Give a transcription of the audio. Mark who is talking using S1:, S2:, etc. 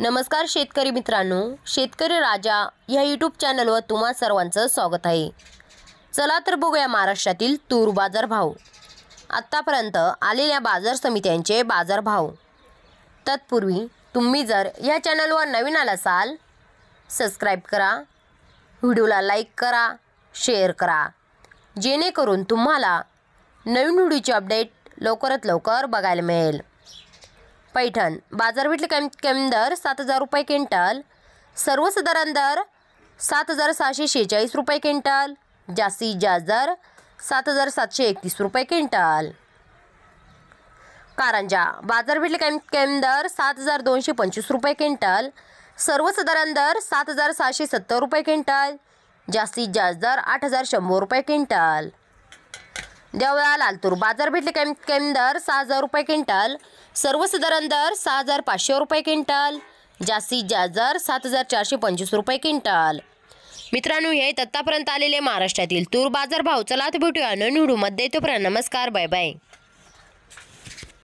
S1: नमस्कार शेतकरी मित्रांनो शेतकरी राजा या यूट्यूब चॅनलवर तुम्हा सर्वांचं स्वागत आहे चला तर बघूया महाराष्ट्रातील तूर बाजारभाव आत्तापर्यंत आलेल्या बाजार समित्यांचे बाजारभाव तत्पूर्वी तुम्ही जर या चॅनलवर नवीन आला असाल सबस्क्राईब करा व्हिडिओला लाईक करा शेअर करा जेणेकरून तुम्हाला नवीन व्हिडिओची अपडेट लवकरात लवकर बघायला मिळेल पैठण बाजारपेठले कॅम दर सात हजार रुपये क्विंटल सर्वसाधारण दर सात हजार सहाशे शेहेचाळीस रुपये क्विंटल जास्तीत जास्त दर सात हजार सातशे एकतीस रुपये क्विंटल कारंजा बाजारपेठले कॅम कॅम दर सात हजार दोनशे पंचवीस रुपये क्विंटल सर्वसाधारण दर सात हजार सहाशे सत्तर रुपये क्विंटल जास्तीत जास्त दर आठ हजार शंभर रुपये क्विंटल देवळा लालतूर बाजार भेटले केम दर सहा हजार रुपये क्विंटल सर्वसाधारण दर सहा हजार पाचशे रुपये क्विंटल जास्तीत जास्त दर सात हजार चारशे पंचवीस रुपये क्विंटल मित्रांनो हे आत्तापर्यंत आलेले महाराष्ट्रातील तूर बाजार भाव चला तर भेटूया मध्ये तो तोपर्यंत नमस्कार बाय बाय